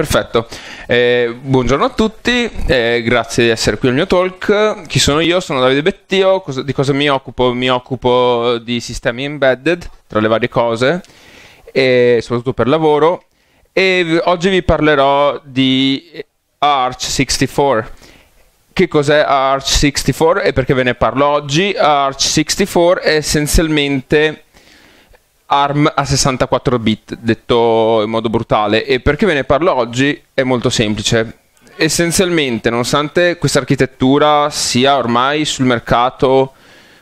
Perfetto, eh, buongiorno a tutti, eh, grazie di essere qui al mio talk. Chi sono io? Sono Davide Bettio, cosa, di cosa mi occupo? Mi occupo di sistemi embedded, tra le varie cose, e soprattutto per lavoro. E oggi vi parlerò di Arch64. Che cos'è Arch64 e perché ve ne parlo oggi? Arch64 è essenzialmente ARM a 64 bit, detto in modo brutale. E perché ve ne parlo oggi è molto semplice. Essenzialmente, nonostante questa architettura sia ormai sul mercato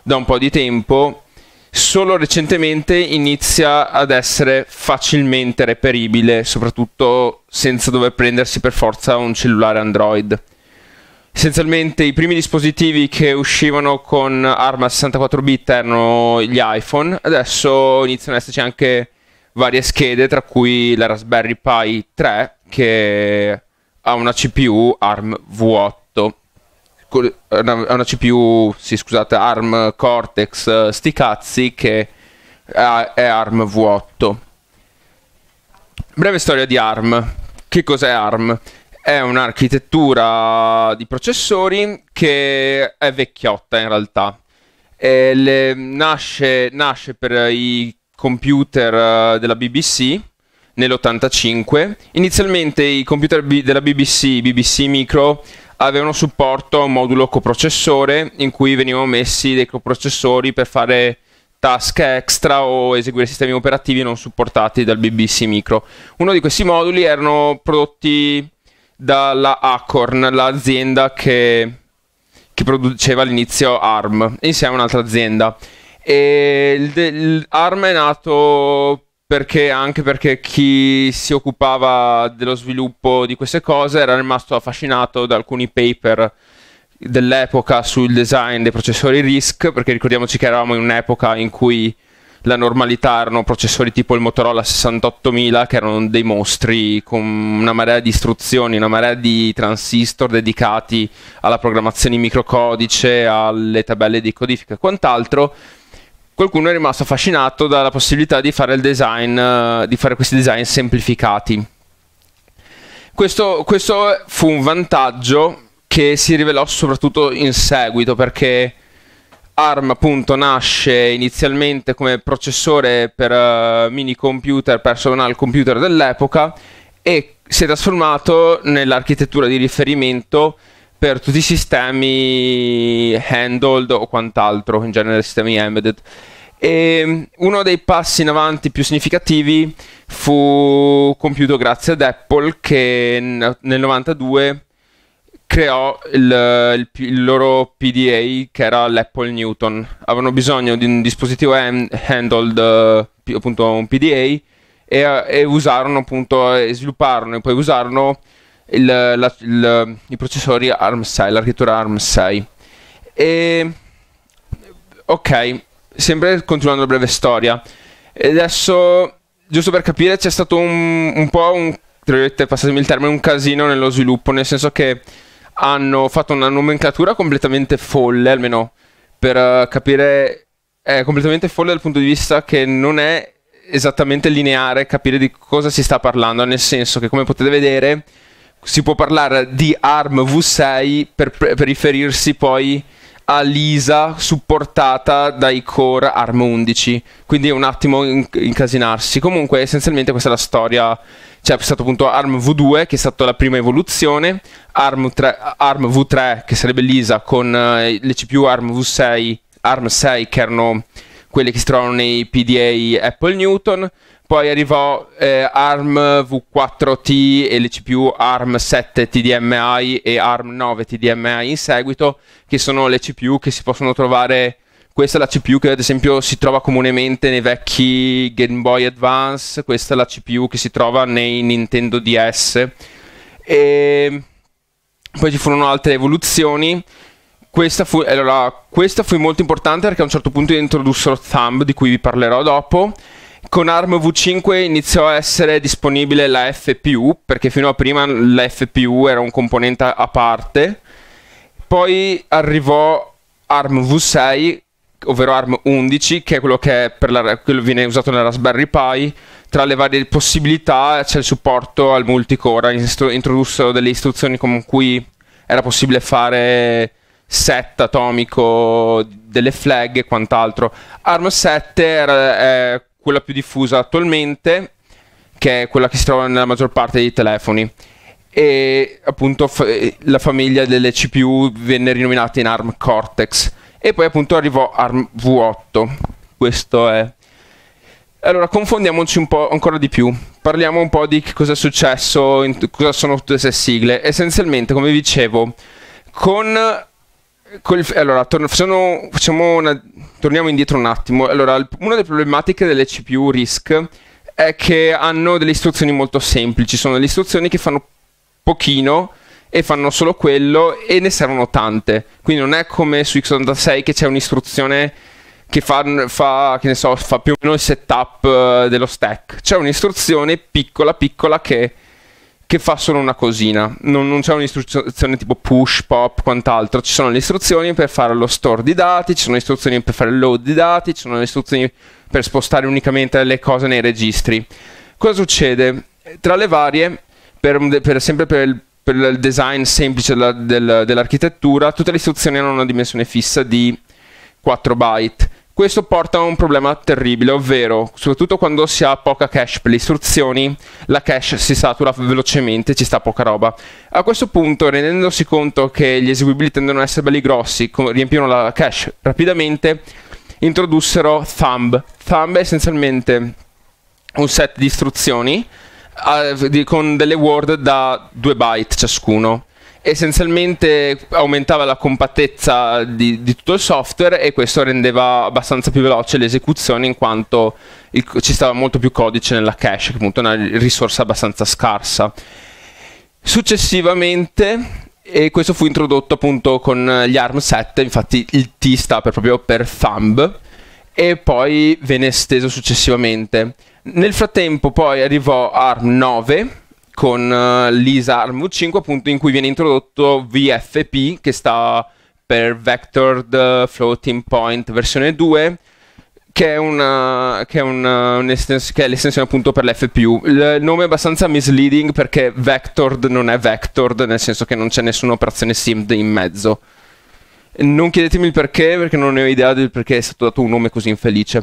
da un po' di tempo, solo recentemente inizia ad essere facilmente reperibile, soprattutto senza dover prendersi per forza un cellulare Android. Essenzialmente i primi dispositivi che uscivano con ARMA 64 bit erano gli iPhone, adesso iniziano ad esserci anche varie schede, tra cui la Raspberry Pi 3 che ha una CPU ARM V8, ha una CPU, sì, scusate, ARM Cortex eh, Sticazzi che è ARM V8. Breve storia di ARM. Che cos'è ARM? È un'architettura di processori che è vecchiotta in realtà. Le, nasce, nasce per i computer eh, della BBC nell'85. Inizialmente i computer B- della BBC, BBC Micro, avevano supporto a un modulo coprocessore in cui venivano messi dei coprocessori per fare task extra o eseguire sistemi operativi non supportati dal BBC Micro. Uno di questi moduli erano prodotti dalla Acorn, l'azienda che, che produceva all'inizio ARM, insieme a un'altra azienda. E il, il ARM è nato perché, anche perché chi si occupava dello sviluppo di queste cose era rimasto affascinato da alcuni paper dell'epoca sul design dei processori RISC, perché ricordiamoci che eravamo in un'epoca in cui la normalità erano processori tipo il Motorola 68000 che erano dei mostri con una marea di istruzioni, una marea di transistor dedicati alla programmazione in microcodice, alle tabelle di codifica e quant'altro. Qualcuno è rimasto affascinato dalla possibilità di fare, design, di fare questi design semplificati. Questo, questo fu un vantaggio che si rivelò soprattutto in seguito perché ARM appunto nasce inizialmente come processore per uh, mini computer, personal computer dell'epoca e si è trasformato nell'architettura di riferimento per tutti i sistemi handled o quant'altro, in genere sistemi embedded. E mm, uno dei passi in avanti più significativi fu compiuto grazie ad Apple che nel 92 creò il, il, il, loro PDA che era l'Apple Newton. Avevano bisogno di un dispositivo hand, handled, eh, appunto un PDA, e, e usarono appunto, e svilupparono e poi usarono il, la, i processori ARM 6, l'architettura ARM 6. E, ok, sempre continuando la breve storia. E adesso, giusto per capire, c'è stato un, un po' un, passatemi il termine, un casino nello sviluppo, nel senso che hanno fatto una nomenclatura completamente folle, almeno per eh, capire, è completamente folle dal punto di vista che non è esattamente lineare capire di cosa si sta parlando, nel senso che come potete vedere si può parlare di ARM V6 per, per riferirsi poi all'ISA supportata dai core ARM 11, quindi è un attimo incasinarsi. Comunque essenzialmente questa è la storia c'è stato appunto ARM V2 che è stata la prima evoluzione, ARM, 3, ARM V3 che sarebbe l'ISA con eh, le CPU ARM V6, ARM 6 che erano quelle che si trovano nei PDA Apple Newton, poi arrivò eh, ARM V4T e le CPU ARM 7 TDMI e ARM 9 TDMI in seguito, che sono le CPU che si possono trovare questa è la CPU che ad esempio si trova comunemente nei vecchi Game Boy Advance, questa è la CPU che si trova nei Nintendo DS. E poi ci furono altre evoluzioni. Questa fu, allora, questa fu molto importante perché a un certo punto introdussero Thumb, di cui vi parlerò dopo. Con ARM V5 iniziò a essere disponibile la FPU, perché fino a prima la FPU era un componente a parte. Poi arrivò ARM V6 ovvero ARM 11, che è quello che, è la, quello viene usato nella Raspberry Pi. Tra le varie possibilità c'è il supporto al multicore, introdussero delle istruzioni con cui era possibile fare set atomico delle flag e quant'altro. ARM 7 era, è quella più diffusa attualmente, che è quella che si trova nella maggior parte dei telefoni. E appunto fa- la famiglia delle CPU venne rinominata in ARM Cortex e poi appunto arrivò ARM V8. Questo è. Allora, confondiamoci un po' ancora di più. Parliamo un po' di cosa è successo, cosa sono tutte queste sigle. Essenzialmente, come dicevo, con Col, allora, tor- sono, una, torniamo indietro un attimo. Allora, il, una delle problematiche delle CPU RISC è che hanno delle istruzioni molto semplici, sono delle istruzioni che fanno pochino e fanno solo quello e ne servono tante. Quindi non è come su x86 che c'è un'istruzione che fa, fa, che so, fa più o meno il setup eh, dello stack. C'è un'istruzione piccola piccola che, che fa solo una cosina. Non, non c'è un'istruzione tipo push, pop, quant'altro. Ci sono le istruzioni per fare lo store di dati, ci sono le istruzioni per fare il load di dati, ci sono le istruzioni per spostare unicamente le cose nei registri. Cosa succede? Tra le varie, per, per sempre per il per il design semplice della, del, dell'architettura, tutte le istruzioni hanno una dimensione fissa di 4 byte. Questo porta a un problema terribile, ovvero, soprattutto quando si ha poca cache per le istruzioni, la cache si satura velocemente, ci sta poca roba. A questo punto, rendendosi conto che gli eseguibili tendono ad essere belli grossi, riempiono la cache rapidamente, introdussero thumb. Thumb è essenzialmente un set di istruzioni uh, con delle word da 2 byte ciascuno essenzialmente aumentava la compattezza di, di, tutto il software e questo rendeva abbastanza più veloce l'esecuzione in quanto il, ci stava molto più codice nella cache, che appunto è una risorsa abbastanza scarsa. Successivamente, e questo fu introdotto appunto con gli ARM7, infatti il T sta per, proprio per thumb, e poi venne esteso successivamente. Nel frattempo poi arrivò ARM 9 con uh, l'ISA ARM 5 appunto in cui viene introdotto VFP che sta per Vectored eh, Floating Point versione 2 che è, una, eh, che, è una, che è, l'estensione appunto per l'FPU. Il nome è abbastanza misleading perché Vectored non è Vectored, nel senso che non c'è nessuna operazione SIMD in mezzo. Non chiedetemi il perché, perché non ne ho idea del perché è stato dato un nome così infelice.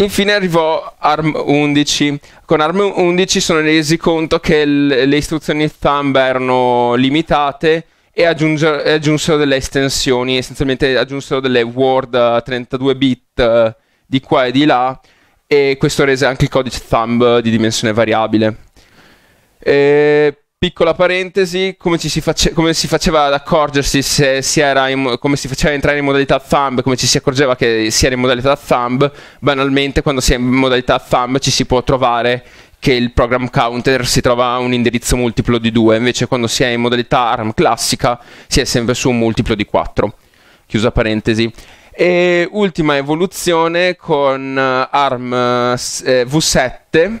Infine arrivò ARM 11. Con ARM 11 sono resi conto che le istruzioni thumb erano limitate e aggiunsero delle estensioni, essenzialmente aggiunsero delle Word 32 bit eh, di qua e di là e questo rese anche il codice thumb di dimensione variabile. E eh, Piccola parentesi, come, si, face- come si, faceva ad accorgersi se si era in, come si faceva entrare in modalità thumb, come ci si accorgeva che si era in modalità thumb, banalmente quando si è in modalità thumb ci si può trovare che il program counter si trova a un indirizzo multiplo di 2, invece quando si è in modalità ARM classica si è sempre su un multiplo di 4. Chiusa parentesi. E ultima evoluzione con eh, ARM eh, V7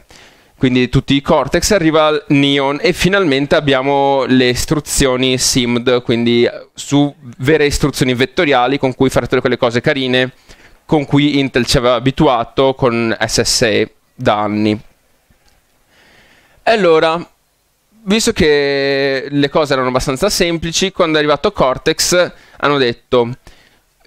quindi tutti i cortex, arriva al neon e finalmente abbiamo le istruzioni simd, quindi su vere istruzioni vettoriali con cui fare tutte quelle cose carine con cui Intel ci aveva abituato con SSE da anni. E allora, visto che le cose erano abbastanza semplici, quando è arrivato Cortex hanno detto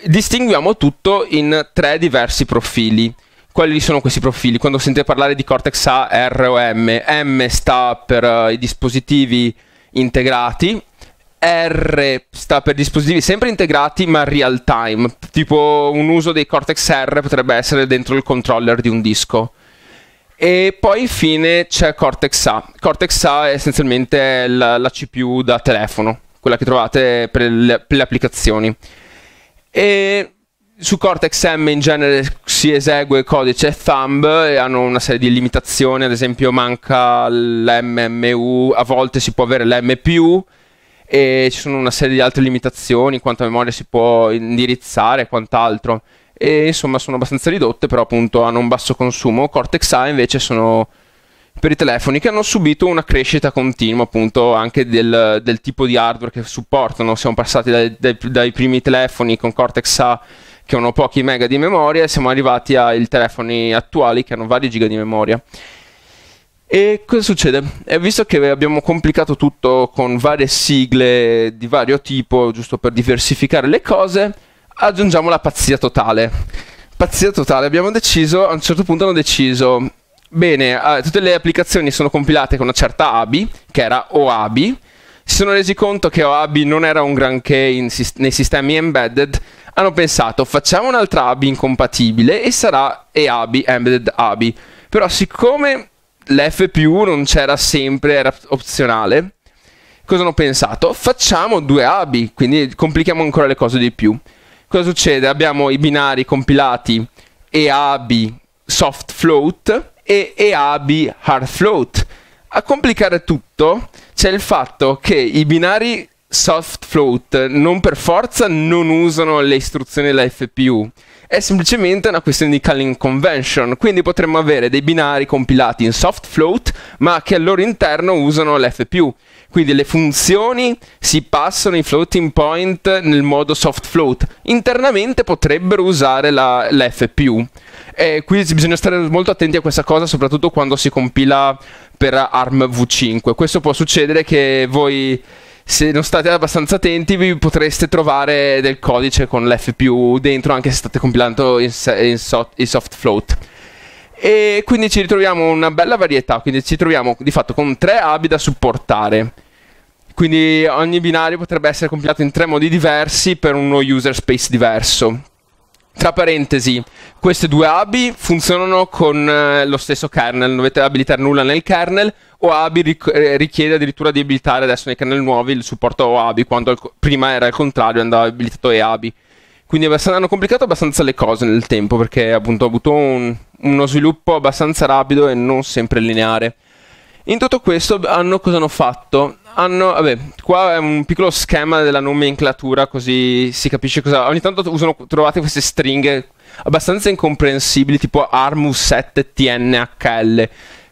distinguiamo tutto in tre diversi profili quali sono questi profili? Quando sentite parlare di Cortex A, R o M, M sta per uh, i dispositivi integrati, R sta per dispositivi sempre integrati ma real time, tipo un uso dei Cortex R potrebbe essere dentro il controller di un disco. E poi infine c'è Cortex A. Cortex A è essenzialmente la, la CPU da telefono, quella che trovate per le, per le applicazioni. E su Cortex M in genere si esegue codice thumb e hanno una serie di limitazioni, ad esempio manca l'MMU, a volte si può avere l'MPU e ci sono una serie di altre limitazioni quanta memoria si può indirizzare e quant'altro. E insomma sono abbastanza ridotte, però appunto hanno un basso consumo. Cortex A invece sono per i telefoni che hanno subito una crescita continua appunto anche del, del tipo di hardware che supportano. Siamo passati dai, dai, dai primi telefoni con Cortex A che hanno pochi mega di memoria e siamo arrivati ai telefoni attuali che hanno vari giga di memoria. E cosa succede? Eh, visto che abbiamo complicato tutto con varie sigle di vario tipo, giusto per diversificare le cose, aggiungiamo la pazzia totale. Pazzia totale, abbiamo deciso, a un certo punto hanno deciso, bene, ah, tutte le applicazioni sono compilate con una certa ABI, che era OABI, si sono resi conto che OABI non era un granché sist- nei sistemi embedded, hanno pensato facciamo un'altra ABI incompatibile e sarà EABI, Embedded ABI. Però siccome l'F più non c'era sempre, era opzionale, cosa hanno pensato? Facciamo due ABI, quindi complichiamo ancora le cose di più. Cosa succede? Abbiamo i binari compilati EABI soft float e EAB hard float. A complicare tutto c'è il fatto che i binari soft float non per forza non usano le istruzioni della FPU, è semplicemente una questione di culling convention, quindi potremmo avere dei binari compilati in soft float ma che al loro interno usano l'FPU, quindi le funzioni si passano in floating point nel modo soft float, internamente potrebbero usare la, la E qui bisogna stare molto attenti a questa cosa, soprattutto quando si compila per ARM v5. Questo può succedere che voi se non state abbastanza attenti vi potreste trovare del codice con l'F più dentro anche se state compilando in, in, so, in soft float. E quindi ci ritroviamo una bella varietà, quindi ci troviamo di fatto con tre ABI da supportare. Quindi ogni binario potrebbe essere compilato in tre modi diversi per uno user space diverso. Tra parentesi, queste due ABI funzionano con eh, lo stesso kernel, non dovete abilitare nulla nel kernel, OABI ric- eh, richiede addirittura di abilitare adesso nei kernel nuovi il supporto OABI, quando prima era il contrario, andava abilitato EABI. Quindi hanno complicato abbastanza le cose nel tempo, perché appunto ho avuto un, uno sviluppo abbastanza rapido e non sempre lineare. In tutto questo hanno cosa hanno fatto? hanno, vabbè, qua è un piccolo schema della nomenclatura così si capisce cosa. Ogni tanto usano, trovate queste stringhe abbastanza incomprensibili, tipo ARMU7TNHL.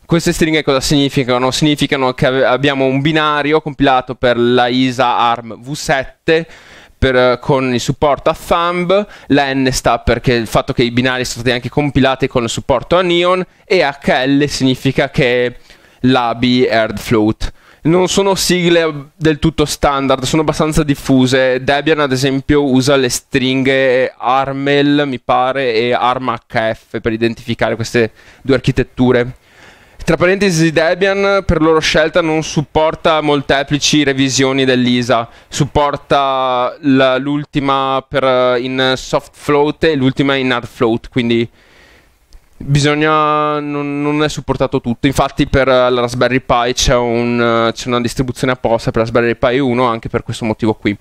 Queste stringhe cosa significano? Significano che abbiamo un binario compilato per la ISA ARM V7 per, con il supporto a thumb, la N sta perché il fatto che i binari sono stati anche compilati con il supporto a neon e HL significa che l'AB è hard float non sono sigle del tutto standard, sono abbastanza diffuse. Debian, ad esempio, usa le stringhe ARMEL, mi pare, e ARMHF per identificare queste due architetture. Tra parentesi, Debian per loro scelta non supporta molteplici revisioni dell'ISA, supporta la, l'ultima per, eh, in soft float e l'ultima in hard float, quindi Bisogna, non, non, è supportato tutto, infatti per eh, la Raspberry Pi c'è, un, eh, c'è una distribuzione apposta per la Raspberry Pi 1 anche per questo motivo qui.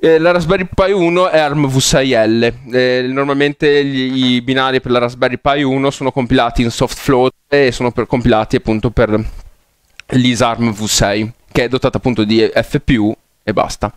Eh, la Raspberry Pi 1 è ARM V6L, eh, normalmente gli, i binari per la Raspberry Pi 1 sono compilati in softfloat e sono per, compilati appunto per l'ISARM V6 che è dotata appunto di FPU e basta.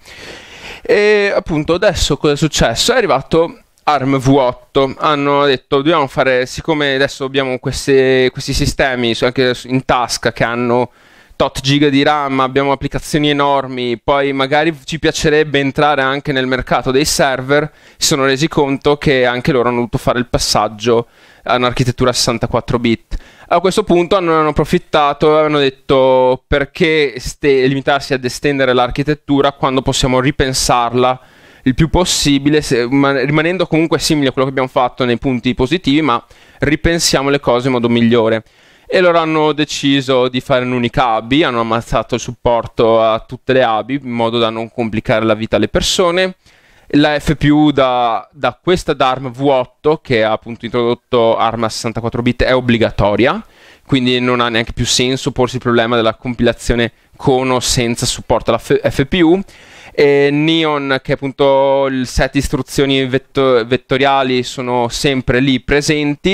E appunto adesso cosa è successo? È arrivato ARM V8 hanno detto dobbiamo fare, siccome adesso abbiamo queste, questi sistemi anche in tasca che hanno tot giga di RAM, abbiamo applicazioni enormi, poi magari ci piacerebbe entrare anche nel mercato dei server, si sono resi conto che anche loro hanno dovuto fare il passaggio a un'architettura 64 bit. A questo punto hanno, hanno approfittato e hanno detto perché ste- limitarsi ad estendere l'architettura quando possiamo ripensarla il più possibile, se, ma, rimanendo comunque simile a quello che abbiamo fatto nei punti positivi, ma ripensiamo le cose in modo migliore. E loro hanno deciso di fare un'unica ABI, hanno ammazzato il supporto a tutte le ABI in modo da non complicare la vita alle persone. La FPU da, da questa DARM V8, che ha appunto introdotto ARM a 64 bit, è obbligatoria quindi non ha neanche più senso porsi il problema della compilazione con o senza supporto alla F- FPU e Neon, che è appunto il set di istruzioni vettor- vettoriali, sono sempre lì presenti.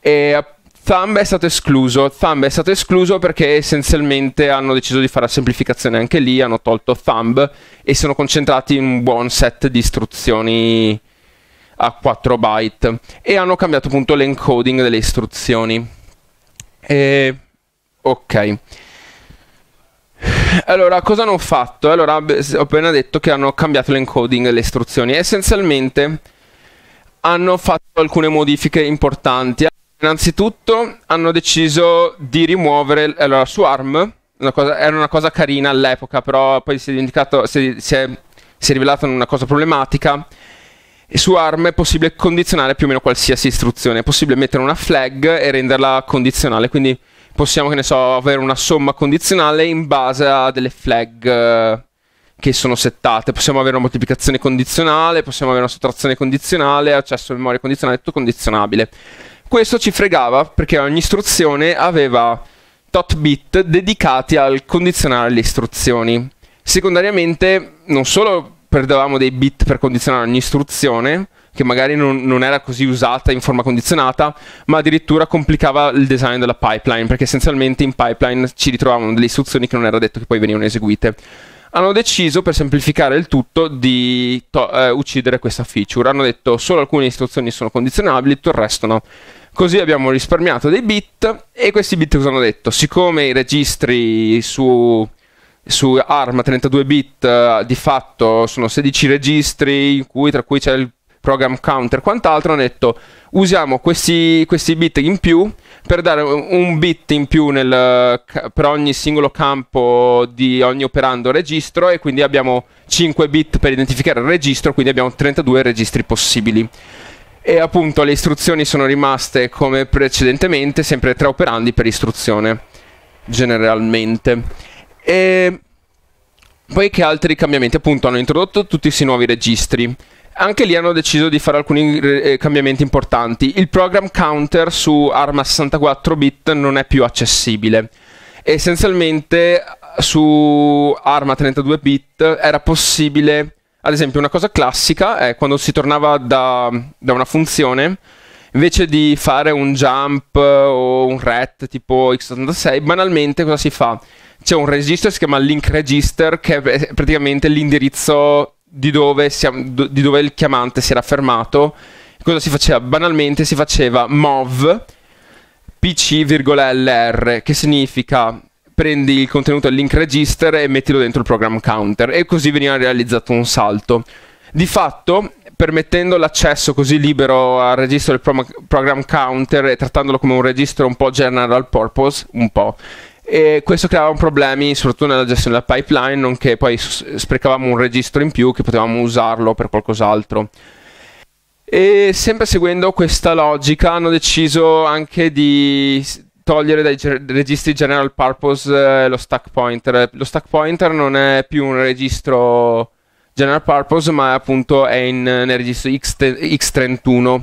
E eh, Thumb è stato escluso. Thumb è stato escluso perché essenzialmente hanno deciso di fare la semplificazione anche lì, hanno tolto Thumb e sono concentrati in un buon set di istruzioni a 4 byte e hanno cambiato appunto l'encoding delle istruzioni. E... Ok. Allora, cosa hanno fatto? Allora, ho appena detto che hanno cambiato l'encoding e le istruzioni. Essenzialmente hanno fatto alcune modifiche importanti. Innanzitutto hanno deciso di rimuovere allora, su ARM, una cosa, era una cosa carina all'epoca, però poi si è, si, si, è, si è rivelata una cosa problematica. E su ARM è possibile condizionare più o meno qualsiasi istruzione, è possibile mettere una flag e renderla condizionale, quindi possiamo, che ne so, avere una somma condizionale in base a delle flag eh, che sono settate. Possiamo avere una moltiplicazione condizionale, possiamo avere una sottrazione condizionale, accesso a memoria condizionale, tutto condizionabile. Questo ci fregava perché ogni istruzione aveva tot bit dedicati al condizionare le istruzioni. Secondariamente, non solo perdevamo dei bit per condizionare ogni istruzione, che magari non, non, era così usata in forma condizionata, ma addirittura complicava il design della pipeline, perché essenzialmente in pipeline ci ritrovavano delle istruzioni che non era detto che poi venivano eseguite. Hanno deciso, per semplificare il tutto, di to- eh, uccidere questa feature. Hanno detto solo alcune istruzioni sono condizionabili, tutto il resto no. Così abbiamo risparmiato dei bit e questi bit cosa hanno detto? Siccome i registri su, su ARM 32 bit eh, di fatto sono 16 registri, cui, tra cui c'è il program counter, quant'altro, hanno detto usiamo questi, questi, bit in più per dare un bit in più nel, per ogni singolo campo di ogni operando registro e quindi abbiamo 5 bit per identificare il registro, quindi abbiamo 32 registri possibili. E appunto le istruzioni sono rimaste come precedentemente, sempre tre operandi per istruzione, generalmente. E poi che altri cambiamenti? Appunto hanno introdotto tutti questi nuovi registri anche lì hanno deciso di fare alcuni eh, eh, cambiamenti importanti. Il program counter su ARMA 64 bit non è più accessibile. Essenzialmente su ARMA 32 bit era possibile, ad esempio, una cosa classica è eh, quando si tornava da, da una funzione invece di fare un jump o un ret tipo x86, banalmente cosa si fa? C'è un registro, si chiama link register, che è praticamente l'indirizzo di dove, siamo, di dove il chiamante si era fermato. Cosa si faceva? Banalmente si faceva mov pc-lr, che significa prendi il contenuto del link register e mettilo dentro il program counter e così veniva realizzato un salto. Di fatto, permettendo l'accesso così libero al registro del program counter e trattandolo come un registro un po' general purpose, un po' e questo creava problemi soprattutto nella gestione della pipeline, nonché poi sprecavamo un registro in più che potevamo usarlo per qualcos'altro. E sempre seguendo questa logica hanno deciso anche di togliere dai ger- registri general purpose eh, lo stack pointer. Lo stack pointer non è più un registro general purpose, ma appunto è in, nel registro X X31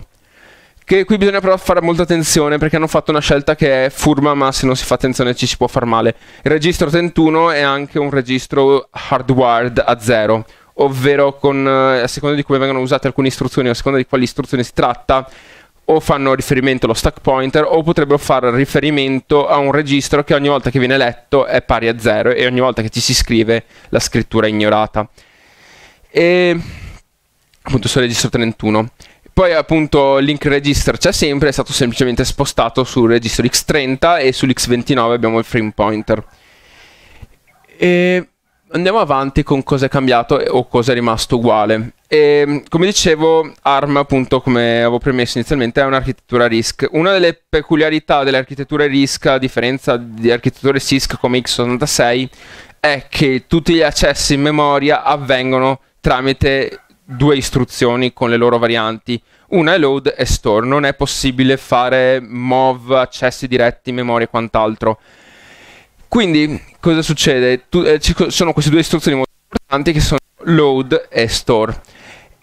che qui bisogna però fare molta attenzione perché hanno fatto una scelta che è furba, ma se non si fa attenzione ci si può far male. Il registro 31 è anche un registro hardwired a zero, ovvero con, eh, a seconda di come vengono usate alcune istruzioni, a seconda di quali istruzioni si tratta, o fanno riferimento allo stack pointer o potrebbero fare riferimento a un registro che ogni volta che viene letto è pari a zero e ogni volta che ci si scrive la scrittura è ignorata. E appunto sul registro 31. Poi appunto link register c'è sempre, è stato semplicemente spostato sul registro X30 e sull'X29 abbiamo il frame pointer. E andiamo avanti con cosa è cambiato o cosa è rimasto uguale. E, come dicevo, ARM, appunto, come avevo premesso inizialmente, è un'architettura RISC. Una delle peculiarità delle architetture RISC, a differenza di architetture CISC come x86, è che tutti gli accessi in memoria avvengono tramite due istruzioni con le loro varianti. Una è load e store, non è possibile fare mov, accessi diretti, memoria e quant'altro. Quindi cosa succede? Tu, eh, ci sono queste due istruzioni molto importanti che sono load e store.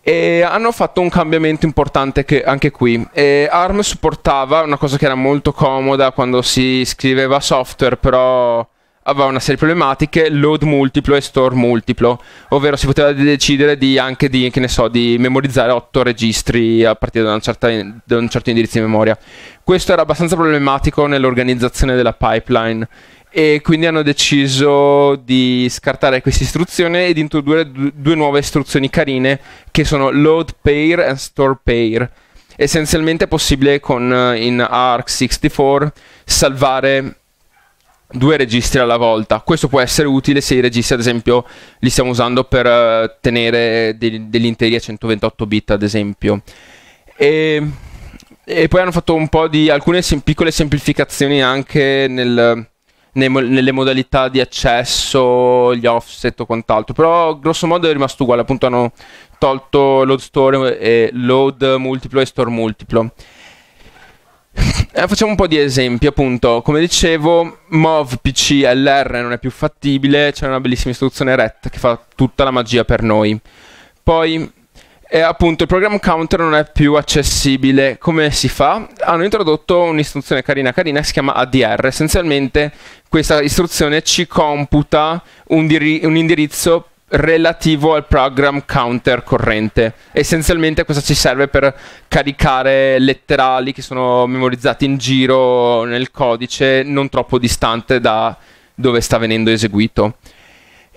E hanno fatto un cambiamento importante anche qui. E ARM supportava una cosa che era molto comoda quando si scriveva software, però aveva una serie di problematiche, load multiplo e store multiplo, ovvero si poteva decidere di, anche di, so, di memorizzare 8 registri a partire da, certa, da, un certo indirizzo di memoria. Questo era abbastanza problematico nell'organizzazione della pipeline e quindi hanno deciso di scartare questa istruzione e di introdurre due nuove istruzioni carine che sono load pair e store pair. Essenzialmente è possibile con, eh, in ARC64 salvare due registri alla volta. Questo può essere utile se i registri, ad esempio, li stiamo usando per eh, tenere dei, degli interi a 128 bit, ad esempio. E, e, poi hanno fatto un po' di alcune sem- piccole semplificazioni anche nel, nei, nelle modalità di accesso, gli offset o quant'altro. Però grosso modo è rimasto uguale, appunto hanno tolto load store e load multiplo e store multiplo. Eh, facciamo un po' di esempi, appunto. Come dicevo, MOV PC LR non è più fattibile, c'è una bellissima istruzione RET che fa tutta la magia per noi. Poi, eh, appunto, il program counter non è più accessibile. Come si fa? Hanno introdotto un'istruzione carina carina che si chiama ADR. Essenzialmente questa istruzione ci computa un, un indirizzo relativo al program counter corrente. Essenzialmente questo ci serve per caricare letterali che sono memorizzati in giro nel codice non troppo distante da dove sta venendo eseguito.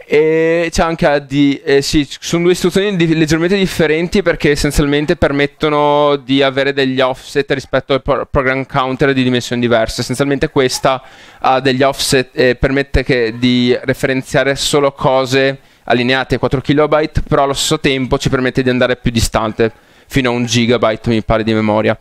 E c'è anche AD, eh sì, sono due istruzioni di, leggermente differenti perché essenzialmente permettono di avere degli offset rispetto al pro- program counter di dimensioni diverse. Essenzialmente questa ha degli offset e eh, permette che, di referenziare solo cose allineati a 4 KB, però allo stesso tempo ci permette di andare più distante, fino a 1 GB mi pare di memoria.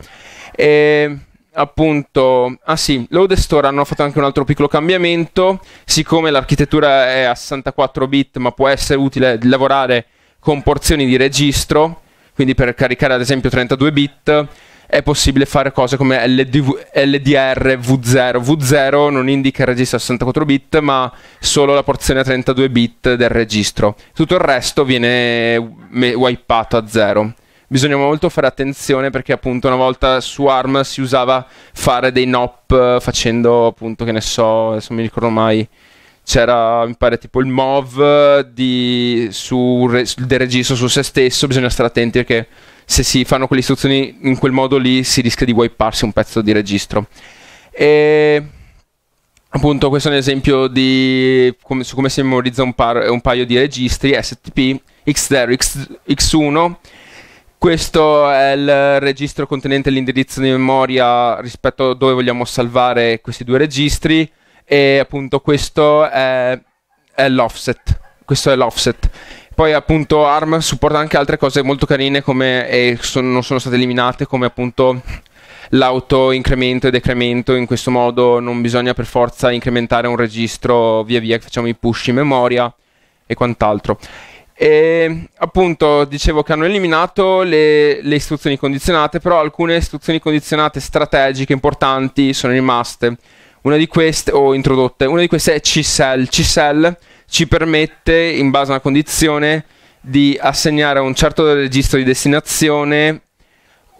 E appunto, ah sì, Load Store hanno fatto anche un altro piccolo cambiamento, siccome l'architettura è a 64 bit ma può essere utile lavorare con porzioni di registro, quindi per caricare ad esempio 32 bit, è possibile fare cose come LDV, LDR V0. V0 non indica il registro a 64 bit, ma solo la porzione a 32 bit del registro. Tutto il resto viene wipato a 0. Bisogna molto fare attenzione perché appunto una volta su ARM si usava fare dei NOP eh, facendo appunto che ne so, adesso non mi ricordo mai, c'era mi pare tipo il MOV di, su, re, del registro su se stesso bisogna stare attenti perché se si fanno quelle istruzioni in quel modo lì si rischia di wiparsi un pezzo di registro e appunto questo è un esempio di come, su come si memorizza un, par, un paio di registri STP X0 X, X1 questo è il registro contenente l'indirizzo di memoria rispetto a dove vogliamo salvare questi due registri e appunto questo è, è l'offset. Questo è l'offset. Poi appunto ARM supporta anche altre cose molto carine come e sono, non sono state eliminate come appunto l'auto-incremento e decremento, in questo modo non bisogna per forza incrementare un registro via via che facciamo i push in memoria e quant'altro. E appunto dicevo che hanno eliminato le, le istruzioni condizionate, però alcune istruzioni condizionate strategiche importanti sono rimaste. Una di queste, o introdotte, una di queste è CSEL. CSEL ci permette, in base a una condizione, di assegnare a un certo registro di destinazione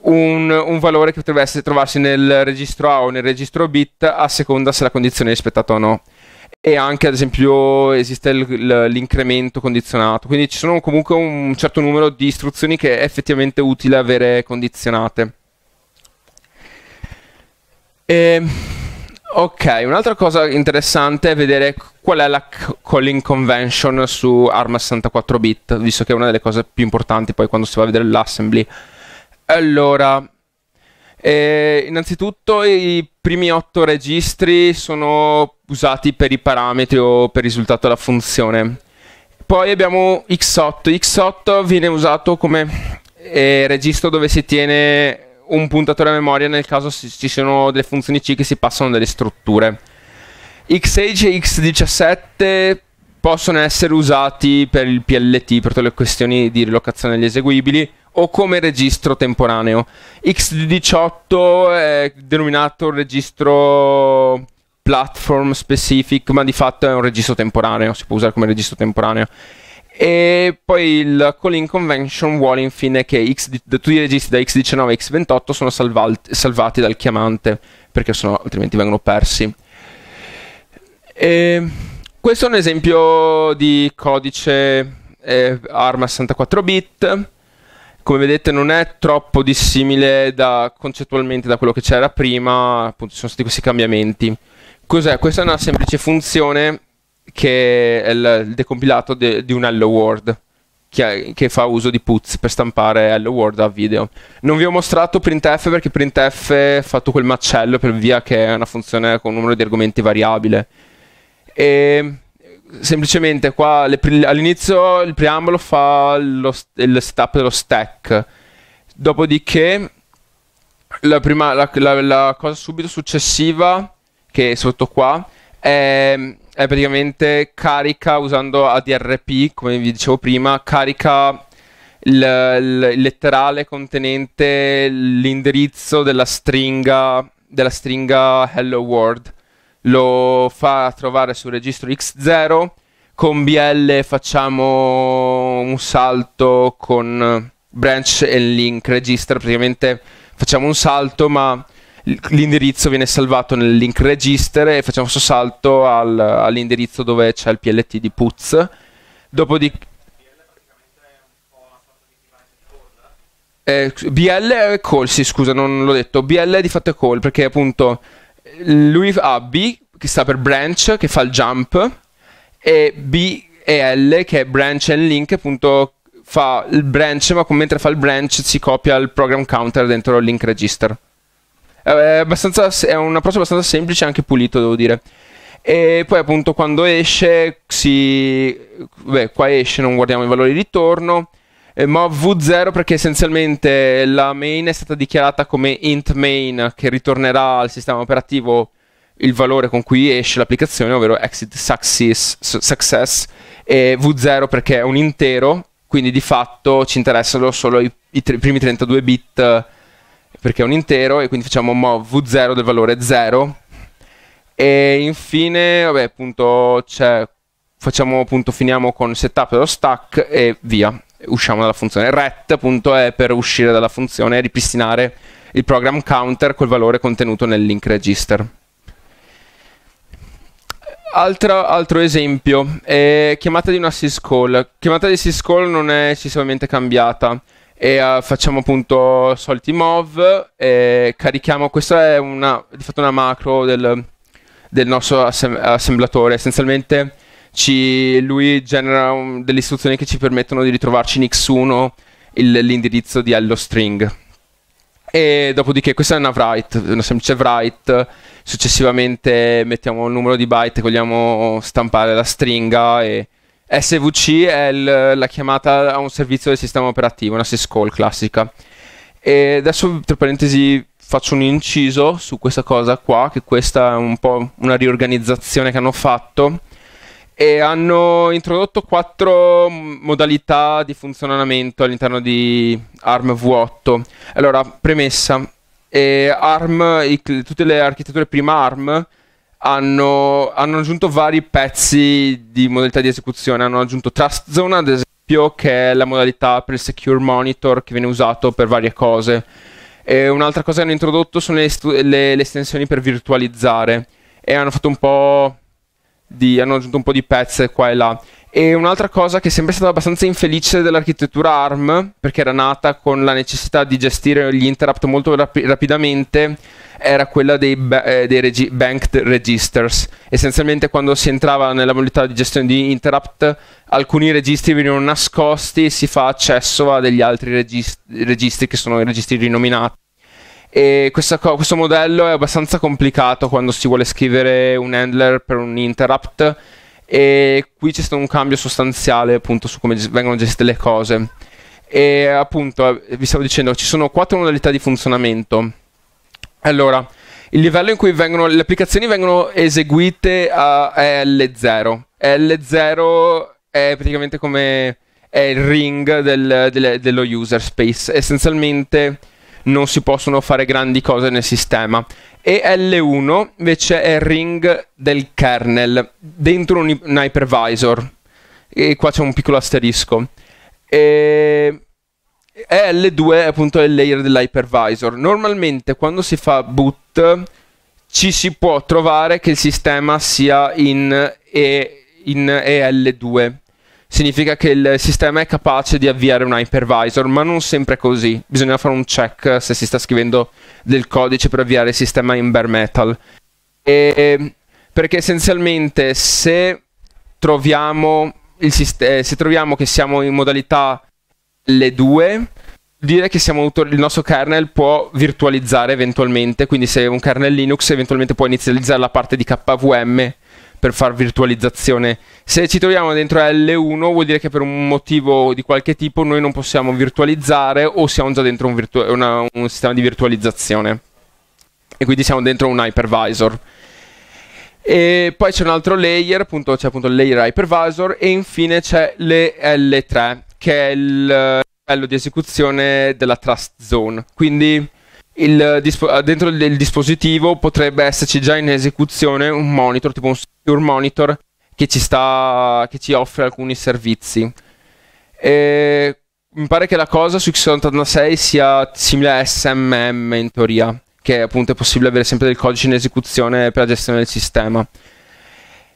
un, un, valore che potrebbe essere, trovarsi nel registro A o nel registro bit a seconda se la condizione è rispettata o no. E anche, ad esempio, esiste l'incremento condizionato. Quindi ci sono comunque un certo numero di istruzioni che è effettivamente utile avere condizionate. E ehm, Ok, un'altra cosa interessante è vedere qual è la calling convention su ARM 64 bit, visto che è una delle cose più importanti poi quando si va a vedere l'assembly. Allora, eh, innanzitutto i primi otto registri sono usati per i parametri o per il risultato della funzione. Poi abbiamo x8, x8 viene usato come eh, registro dove si tiene un puntatore a memoria nel caso ci siano delle funzioni C che si passano dalle strutture. Xage e X17 possono essere usati per il PLT, per tutte le questioni di rilocazione degli eseguibili, o come registro temporaneo. X18 è denominato registro platform specific, ma di fatto è un registro temporaneo, si può usare come registro temporaneo. E poi il Calling Convention vuole infine che X, tutti i registri da X19 e X28 sono salvati, salvati dal chiamante, perché sono, altrimenti vengono persi. E questo è un esempio di codice eh, ARMA 64 bit come vedete non è troppo dissimile da, concettualmente da quello che c'era prima, appunto ci sono stati questi cambiamenti. Cos'è? Questa è una semplice funzione che è il, il decompilato de, di un Hello World che, che, fa uso di Putz per stampare Hello World a video. Non vi ho mostrato printf perché printf ha fatto quel macello per via che è una funzione con un numero di argomenti variabile. E semplicemente qua le, all'inizio il preambolo fa lo, il setup dello stack, dopodiché la, prima, la, la, la cosa subito successiva, che è sotto qua, è è praticamente carica usando ADRP, come vi dicevo prima, carica il, il letterale contenente l'indirizzo della stringa, della stringa hello world, lo fa trovare sul registro x0, con BL facciamo un salto con branch e link register, praticamente facciamo un salto ma l'indirizzo viene salvato nel link register e facciamo questo salto al, all'indirizzo dove c'è il plt di putz dopodiché eh, BL è call, sì scusa non l'ho detto, BL di fatto è call perché appunto lui ha B che sta per branch che fa il jump e B e L che è branch and link appunto fa il branch ma mentre fa il branch si copia il program counter dentro il link register eh, è, è un approccio abbastanza semplice e anche pulito, devo dire. E poi appunto quando esce, si... Beh, qua esce, non guardiamo i valori di ritorno. Eh, Mov V0 perché essenzialmente la main è stata dichiarata come int main che ritornerà al sistema operativo il valore con cui esce l'applicazione, ovvero exit success, success e V0 perché è un intero, quindi di fatto ci interessano solo i, i, tre, i primi 32 bit perché è un intero e quindi facciamo mov v0 del valore 0 e infine vabbè appunto facciamo appunto finiamo con setup dello stack e via usciamo dalla funzione ret appunto è per uscire dalla funzione e ripristinare il program counter col valore contenuto nel link register Altro, altro esempio, eh, chiamata di una syscall. Chiamata di syscall non è eccessivamente cambiata e uh, facciamo appunto soliti mov e carichiamo questa è una, di fatto una macro del, del nostro assemb- assemblatore essenzialmente ci, lui genera un, delle istruzioni che ci permettono di ritrovarci in x1 il, l'indirizzo di allo string e dopodiché questa è una write una semplice write successivamente mettiamo un numero di byte vogliamo stampare la stringa e SVC è il, la chiamata a un servizio del sistema operativo, una syscall classica. E adesso, tra parentesi, faccio un inciso su questa cosa qua, che questa è un po' una riorganizzazione che hanno fatto e hanno introdotto quattro modalità di funzionamento all'interno di ARM V8. Allora, premessa, ARM, i, tutte le architetture prima ARM hanno, hanno, aggiunto vari pezzi di modalità di esecuzione. Hanno aggiunto Trust Zone, ad esempio, che è la modalità per il Secure Monitor che viene usato per varie cose. E un'altra cosa che hanno introdotto sono le, stu- le, le estensioni per virtualizzare. E hanno fatto un po' di, hanno aggiunto un po' di pezzi qua e là. E un'altra cosa che è sempre stata abbastanza infelice dell'architettura ARM, perché era nata con la necessità di gestire gli interrupt molto rap- rapidamente, era quella dei, ba- eh, dei regi- banked registers. Essenzialmente quando si entrava nella modalità di gestione di interrupt, alcuni registri venivano nascosti e si fa accesso a degli altri regist- registri che sono i registri rinominati. E co- questo modello è abbastanza complicato quando si vuole scrivere un handler per un interrupt e qui c'è stato un cambio sostanziale appunto su come vengono gestite le cose. E appunto, eh, vi stavo dicendo, ci sono quattro modalità di funzionamento. Allora, il livello in cui vengono, le applicazioni vengono eseguite a L0. L0 è praticamente come è il ring del, del, dello user space. Essenzialmente non si possono fare grandi cose nel sistema e L1 invece è il ring del kernel dentro un, un hypervisor e qua c'è un piccolo asterisco e L2 è appunto il layer dell'hypervisor normalmente quando si fa boot ci si può trovare che il sistema sia in, e, in EL2 significa che il sistema è capace di avviare un hypervisor, ma non sempre così. Bisogna fare un check se si sta scrivendo del codice per avviare il sistema in bare metal. E, ehm, perché essenzialmente se troviamo, sist- eh, se troviamo che siamo in modalità le 2 dire che autor- il nostro kernel può virtualizzare eventualmente, quindi se è un kernel Linux eventualmente può inizializzare la parte di KVM per far virtualizzazione se ci troviamo dentro L1 vuol dire che per un motivo di qualche tipo noi non possiamo virtualizzare o siamo già dentro un, virtu- una, un sistema di virtualizzazione e quindi siamo dentro un hypervisor. E poi c'è un altro layer, appunto, c'è appunto il layer hypervisor e infine c'è l'L3 che è il eh, livello di esecuzione della trust zone. Quindi il, eh, dentro il dispositivo potrebbe esserci già in esecuzione un monitor, tipo un secure monitor che ci, sta, che ci offre alcuni servizi. E mi pare che la cosa su x86 sia simile a SMM in teoria, che appunto è possibile avere sempre del codice in esecuzione per la gestione del sistema.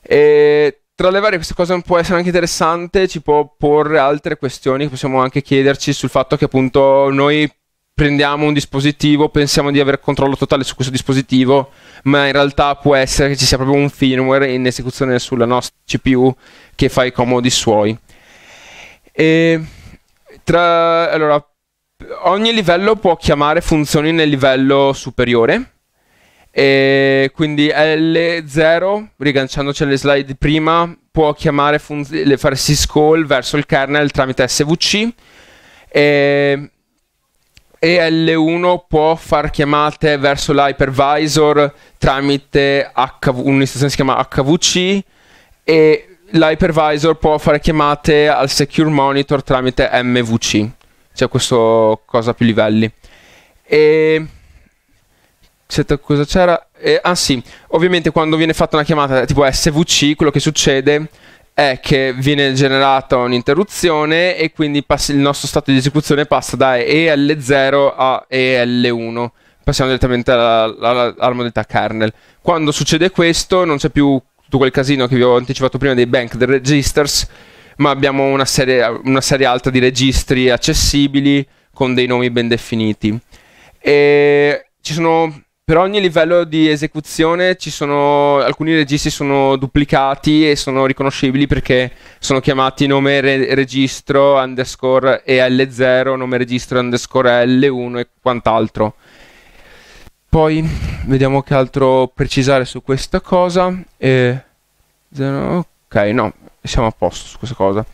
E tra le varie questa cosa può essere anche interessante, ci può porre altre questioni che possiamo anche chiederci sul fatto che appunto noi prendiamo un dispositivo, pensiamo di avere controllo totale su questo dispositivo, ma in realtà può essere che ci sia proprio un firmware in esecuzione sulla nostra CPU che fa i comodi suoi. E tra, allora, ogni livello può chiamare funzioni nel livello superiore. E quindi L0, riganciandoci alle slide prima, può chiamare fun- fare syscall verso il kernel tramite SVC. E EL1 può far chiamate verso l'hypervisor tramite HV, un'istruzione si chiama HVC e l'hypervisor può fare chiamate al secure monitor tramite MVC. C'è cioè questo cosa a più livelli. E cosa c'era? E, ah sì, ovviamente quando viene fatta una chiamata tipo SVC, quello che succede è che viene generata un'interruzione e quindi il nostro stato di esecuzione passa da EL0 a EL1. Passiamo direttamente alla, alla, alla modalità kernel. Quando succede questo non c'è più tutto quel casino che vi ho anticipato prima dei bank, dei registers, ma abbiamo una serie, una serie alta di registri accessibili con dei nomi ben definiti. E ci sono per ogni livello di esecuzione sono, alcuni registri sono duplicati e sono riconoscibili perché sono chiamati nome re- registro underscore EL0, nome registro underscore L1 e quant'altro. Poi vediamo che altro precisare su questa cosa. Eh, ok, no, siamo a posto su questa cosa.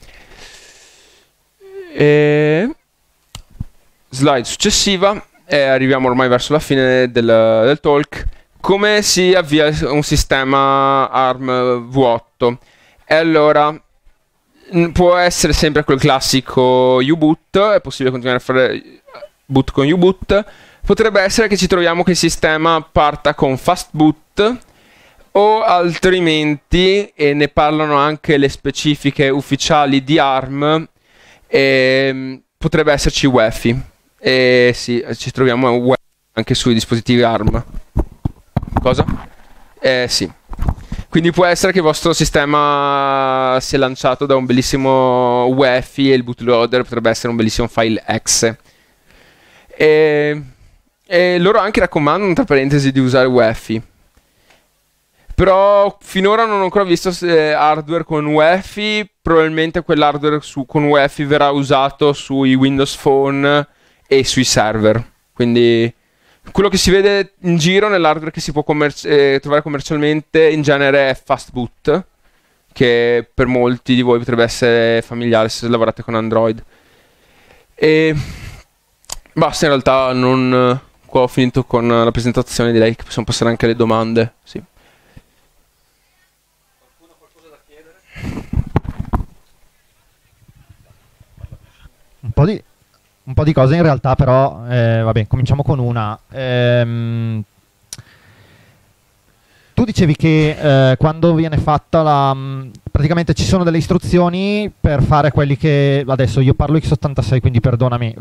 Eh, slide successiva e arriviamo ormai verso la fine del, del talk. Come si avvia un sistema ARM vuoto? E allora può essere sempre quel classico U-boot, è possibile continuare a fare boot con U-boot. Potrebbe essere che ci troviamo che il sistema parta con fast boot o altrimenti, e ne parlano anche le specifiche ufficiali di ARM, ehm, potrebbe esserci UEFI. E sì, ci troviamo anche sui dispositivi ARM. Cosa? Eh sì. Quindi può essere che il vostro sistema sia lanciato da un bellissimo UEFI e il bootloader potrebbe essere un bellissimo file X. E, e loro anche raccomandano, tra parentesi, di usare UEFI. Però finora non ho ancora visto eh, hardware con UEFI, probabilmente quell'hardware su, con UEFI verrà usato sui Windows Phone e sui server. Quindi quello che si vede in giro nell'hardware che si può commerci- eh, trovare commercialmente in genere è fast boot, che per molti di voi potrebbe essere familiare se lavorate con Android. E basta, in realtà non... Qua ho finito con la presentazione, direi che possiamo passare anche alle domande. Sì. Qualcuno ha qualcosa da chiedere? Un po' di un po' di cose in realtà, però eh, vabbè, cominciamo con una. Ehm, tu dicevi che eh, quando viene fatta la... Mm, praticamente ci sono delle istruzioni per fare quelli che... adesso io parlo x86 quindi perdonami,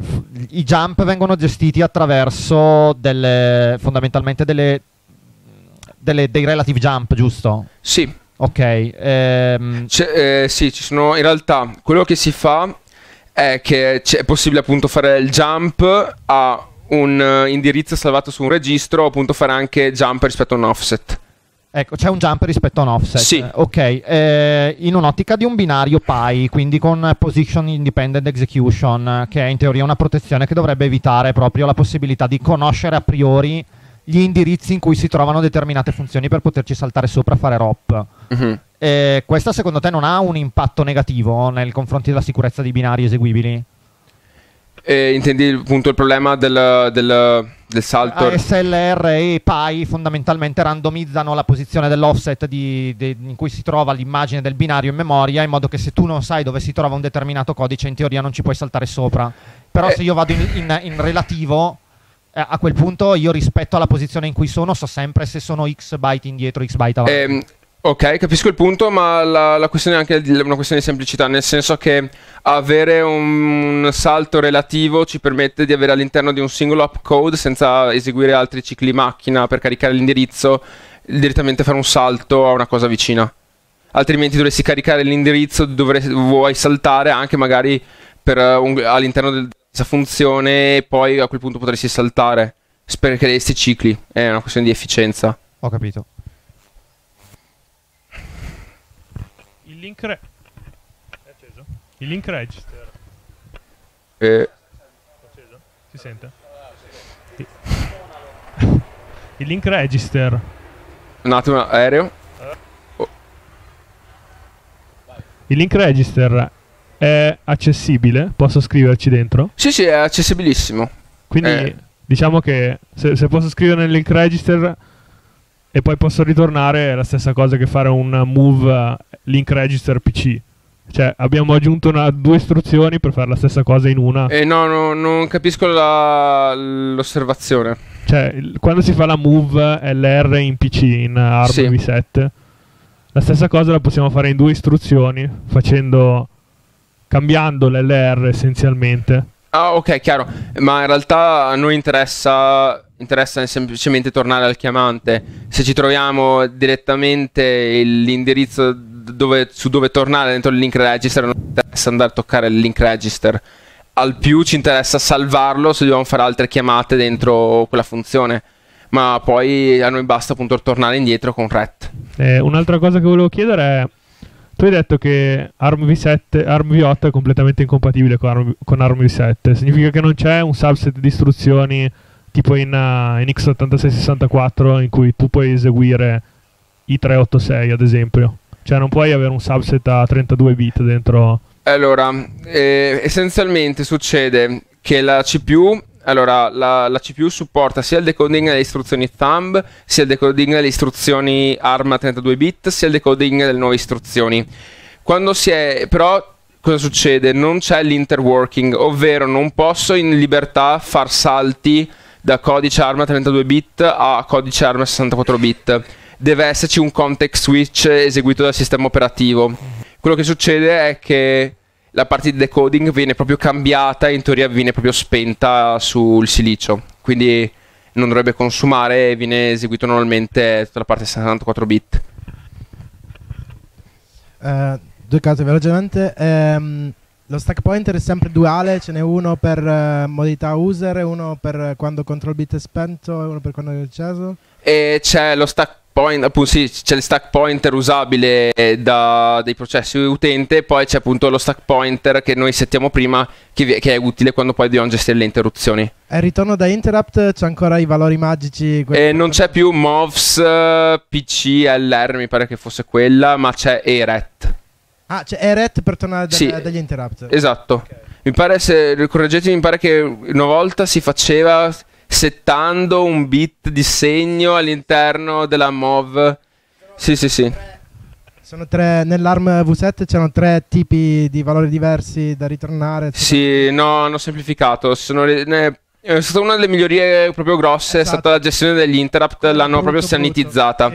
i jump vengono gestiti attraverso delle, fondamentalmente delle, delle, dei relative jump, giusto? Sì. Ok. Ehm... Eh, sì, ci sono in realtà quello che si fa è che è possibile appunto fare il jump a un eh, indirizzo salvato su un registro o appunto fare anche jump rispetto a un offset. Ecco, c'è un jump rispetto a un offset. Sì. Ok, eh, in un'ottica di un binario PI, quindi con position independent execution, che è in teoria una protezione che dovrebbe evitare proprio la possibilità di conoscere a priori gli indirizzi in cui si trovano determinate funzioni per poterci saltare sopra e fare ROP. Mm-hmm. Eh, questa secondo te non ha un impatto negativo nei confronti della sicurezza di binari eseguibili? E intendi appunto il problema del, del, del salto? SLR e PI fondamentalmente randomizzano la posizione dell'offset di, de, in cui si trova l'immagine del binario in memoria, in modo che se tu non sai dove si trova un determinato codice, in teoria non ci puoi saltare sopra. Però eh. se io vado in, in, in relativo, eh, a quel punto io rispetto alla posizione in cui sono so sempre se sono x byte indietro x byte avanti eh, Ok, capisco il punto, ma la, la questione è anche una questione di semplicità, nel senso che avere un salto relativo ci permette di avere all'interno di un singolo opcode, senza eseguire altri cicli macchina per caricare l'indirizzo, direttamente fare un salto a una cosa vicina. Altrimenti dovresti caricare l'indirizzo, dovresti, vuoi saltare anche magari eh, un, all'interno della funzione e poi a quel punto potresti saltare. Spercheresti cicli, è una questione di efficienza. Ho capito. link re... È acceso? Il link register. Eh. Acceso? Si sente? Il link register. Un attimo, aereo. Eh. Oh. Il link register è accessibile? Posso scriverci dentro? Sì, sì, è accessibilissimo. Quindi eh. diciamo che se, se posso scrivere nel link register e poi posso ritornare, è la stessa cosa che fare un move eh, link register PC. Cioè, abbiamo aggiunto una, due istruzioni per fare la stessa cosa in una. Eh no, no non capisco la, l'osservazione. Cioè, quando si fa la move LR in PC, in ARM sì. V7, la stessa cosa la possiamo fare in due istruzioni, facendo, cambiando l'LR essenzialmente Ah, ok, chiaro. Ma in realtà a noi interessa, interessa semplicemente tornare al chiamante. Se ci troviamo direttamente l'indirizzo dove, su dove tornare dentro il link register, non interessa andare a toccare il link register. Al più ci interessa salvarlo se dobbiamo fare altre chiamate dentro quella funzione. Ma poi a noi basta appunto tornare indietro con RET. Eh, un'altra cosa che volevo chiedere è tu hai detto che ARMv7, ARMv8 è completamente incompatibile con, ARM, con ARMv7. Significa che non c'è un subset di istruzioni tipo in, uh, in x86-64 in cui tu puoi eseguire i386 ad esempio. Cioè non puoi avere un subset a 32 bit dentro. Allora, eh, essenzialmente succede che la CPU allora, la, la, CPU supporta sia il decoding delle istruzioni thumb, sia il decoding delle istruzioni ARM 32 bit, sia il decoding delle nuove istruzioni. Quando si è, però, cosa succede? Non c'è l'interworking, ovvero non posso in libertà far salti da codice ARM 32 bit a codice ARM 64 bit. Deve esserci un context switch eseguito dal sistema operativo. Quello che succede è che la parte di decoding viene proprio cambiata e in teoria viene proprio spenta sul silicio, quindi non dovrebbe consumare e viene eseguito normalmente tutta la parte 64 bit. Uh, due cose velocemente. Um, lo stack pointer è sempre duale, ce n'è uno per uh, modalità user, uno per quando control bit è spento e uno per quando è acceso. E c'è lo stack point, appunto, sì, c'è il stack pointer usabile da dei processi utente, poi c'è appunto lo stack pointer che noi settiamo prima, che, che è utile quando poi dobbiamo gestire le interruzioni. E eh, ritorno da interrupt c'è ancora i valori magici? Eh, non c'è più MOVS, eh, PCLR mi pare che fosse quella, ma c'è ERET. Ah, c'è ERET per tornare da, sì, eh, dagli interrupt. Esatto. Okay. Mi pare, se correggetemi, mi pare che una volta si faceva settando un bit di segno all'interno della MOV. Sì, sì, sì. Sono tre, nell'ARM V7 c'erano tre tipi di valori diversi da ritornare. Sì, no, hanno semplificato. Sono, ne, è stata una delle migliorie proprio grosse, esatto. è stata la gestione degli interrupt, l'hanno brutto, proprio sanitizzata.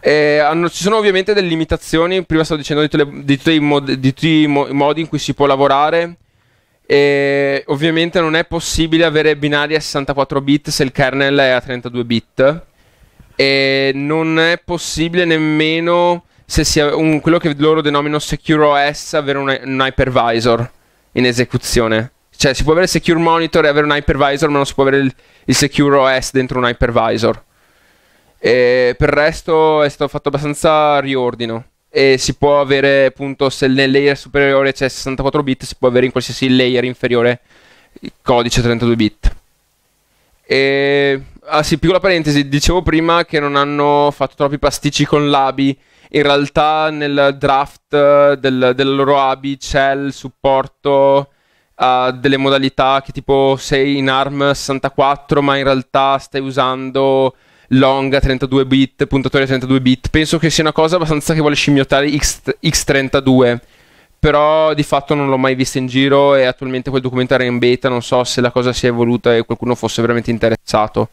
Eh, hanno, ci sono ovviamente delle limitazioni, prima stavo dicendo di, tutti i modi in cui si può lavorare, e ovviamente non è possibile avere binari a 64 bit se il kernel è a 32 bit. E non è possibile nemmeno se sia un, quello che loro denominano Secure OS avere un, un hypervisor in esecuzione. Cioè, si può avere Secure Monitor e avere un hypervisor, ma non si può avere il, il Secure OS dentro un hypervisor. E per il resto è stato fatto abbastanza riordino e si può avere appunto se nel layer superiore c'è 64 bit si può avere in qualsiasi layer inferiore il codice 32 bit e ah sì piccola parentesi dicevo prima che non hanno fatto troppi pasticci con l'ABI in realtà nel draft eh, del, del loro ABI c'è il supporto a delle modalità che tipo sei in ARM 64 ma in realtà stai usando long 32 bit, puntatore 32 bit. Penso che sia una cosa abbastanza che vuole scimmiottare X, X32. Però di fatto non l'ho mai vista in giro e attualmente quel documentario è in beta. Non so se la cosa sia evoluta e qualcuno fosse veramente interessato.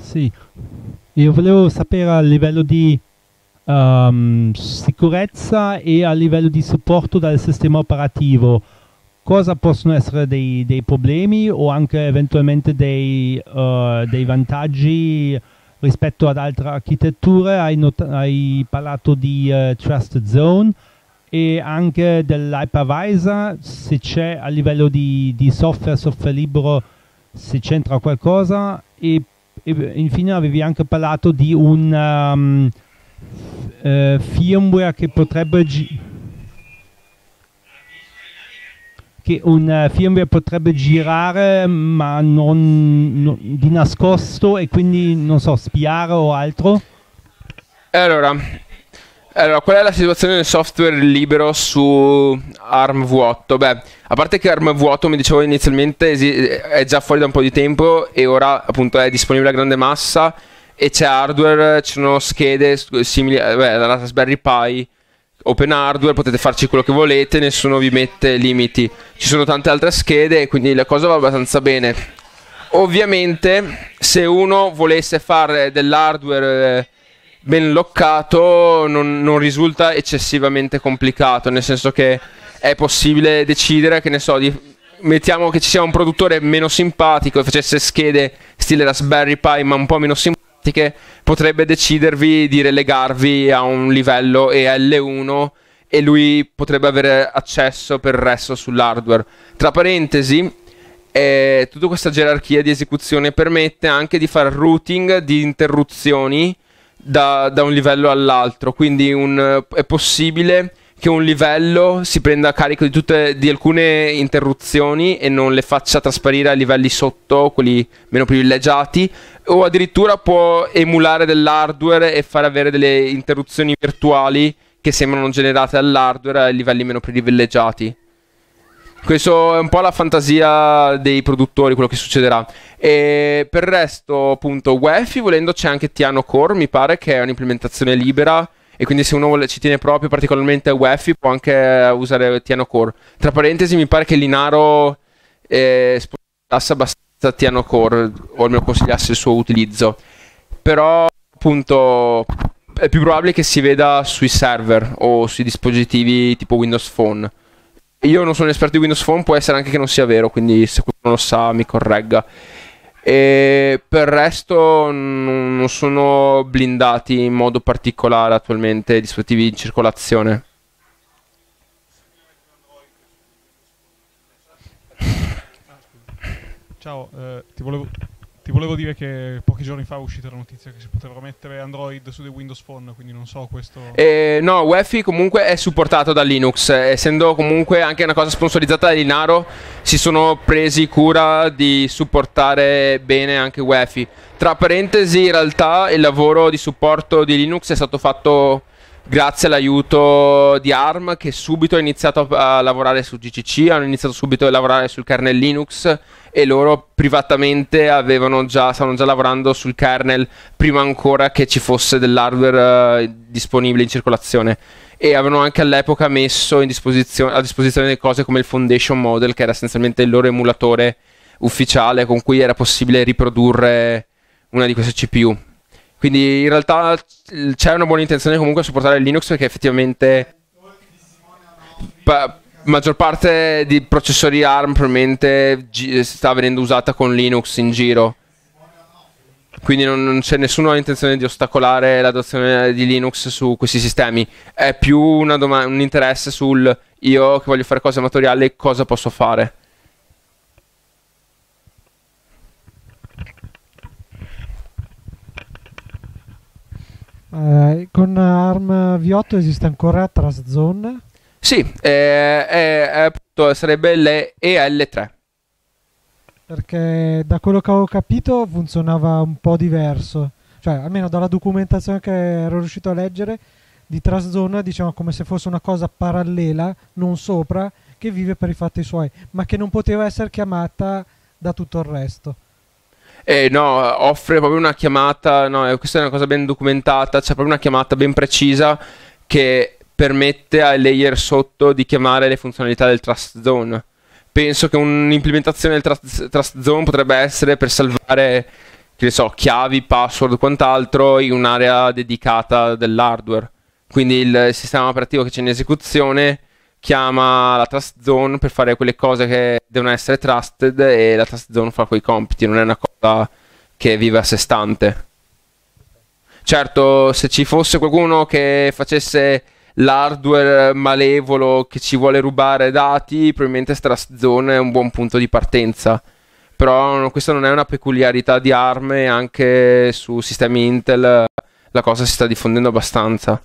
Sì, io volevo sapere a livello di um, sicurezza e a livello di supporto dal sistema operativo cosa possono essere dei, dei problemi o anche eventualmente dei, uh, dei vantaggi rispetto ad altre architetture hai, not- hai parlato di uh, Trust Zone e anche dell'hypervisor se c'è a livello di, di software software libero se c'entra qualcosa e, e infine avevi anche parlato di un um, eh, firmware che potrebbe che un eh, firmware potrebbe girare ma non, non, di nascosto e quindi non so spiare o altro allora, allora qual è la situazione del software libero su ARM vuoto? Beh, a parte che ARM vuoto, mi dicevo inizialmente, è già fuori da un po' di tempo e ora appunto è disponibile a grande massa e c'è hardware, ci sono schede simili alla Raspberry Pi, open hardware, potete farci quello che volete, nessuno vi mette limiti. Ci sono tante altre schede, quindi la cosa va abbastanza bene. Ovviamente, se uno volesse fare dell'hardware eh, ben loccato, non, non risulta eccessivamente complicato, nel senso che è possibile decidere, che ne so, di mettiamo che ci sia un produttore meno simpatico e facesse schede stile Raspberry Pi, ma un po' meno simpatico tattiche potrebbe decidervi di relegarvi a un livello EL1 e lui potrebbe avere accesso per il resto sull'hardware. Tra parentesi, eh, tutta questa gerarchia di esecuzione permette anche di fare routing di interruzioni da, da un livello all'altro, quindi un, è possibile che un livello si prenda carico di, tutte, di alcune interruzioni e non le faccia trasparire a livelli sotto, quelli meno privilegiati, o addirittura può emulare dell'hardware e far avere delle interruzioni virtuali che sembrano generate dall'hardware a livelli meno privilegiati. Questo è un po' la fantasia dei produttori, quello che succederà. E per il resto, appunto, UEFI, volendo c'è anche Tiano Core, mi pare che è un'implementazione libera e quindi se uno ci tiene proprio particolarmente a UEFI può anche usare Tiano Core. Tra parentesi mi pare che Linaro eh, spostasse abbastanza Tiano Core o almeno consigliasse il suo utilizzo, però appunto è più probabile che si veda sui server o sui dispositivi tipo Windows Phone. Io non sono un esperto di Windows Phone, può essere anche che non sia vero, quindi se qualcuno lo sa mi corregga. E per il resto non sono blindati in modo particolare attualmente i dispositivi in circolazione. Ciao, eh, ti volevo ti volevo dire che pochi giorni fa è uscita la notizia che si potevano mettere Android su dei Windows Phone, quindi non so questo... Eh, no, UEFI comunque è supportato da Linux, eh, essendo comunque anche una cosa sponsorizzata da Linaro, si sono presi cura di supportare bene anche UEFI. Tra parentesi, in realtà il lavoro di supporto di Linux è stato fatto grazie all'aiuto di ARM che subito ha iniziato a lavorare su GCC, hanno iniziato subito a lavorare sul kernel Linux e loro privatamente avevano già, stavano già lavorando sul kernel prima ancora che ci fosse dell'hardware eh, disponibile in circolazione e avevano anche all'epoca messo disposizio- a disposizione cose come il Foundation Model che era essenzialmente il loro emulatore ufficiale con cui era possibile riprodurre una di queste CPU. Quindi in realtà c'è una buona intenzione comunque a supportare Linux perché effettivamente... Pa- maggior parte di processori ARM probabilmente sta venendo usata con Linux in giro. Quindi non, non c'è nessuna intenzione di ostacolare l'adozione di Linux su questi sistemi. È più un interesse sul io che voglio fare cose amatoriali, cosa posso fare. Eh, con ARM V8 esiste ancora Trust Zone? Sì, eh, eh, eh, appunto sarebbe l'EL3. Perché da quello che avevo capito funzionava un po' diverso, cioè almeno dalla documentazione che ero riuscito a leggere di Traszone diceva come se fosse una cosa parallela, non sopra, che vive per i fatti suoi, ma che non poteva essere chiamata da tutto il resto. Eh, no, offre proprio una chiamata, no, eh, questa è una cosa ben documentata, c'è proprio una chiamata ben precisa che permette ai layer sotto di chiamare le funzionalità del trust zone. Penso che un'implementazione del trust, trust zone potrebbe essere per salvare che ne so, chiavi, password, quant'altro in un'area dedicata dell'hardware. Quindi il sistema operativo che c'è in esecuzione chiama la trust zone per fare quelle cose che devono essere trusted e la trust zone fa quei compiti, non è una cosa che vive a sé stante. Certo, se ci fosse qualcuno che facesse l'hardware malevolo che ci vuole rubare dati, probabilmente Strazone è un buon punto di partenza. Però questa non è una peculiarità di ARM e anche su sistemi Intel eh, la cosa si sta diffondendo abbastanza.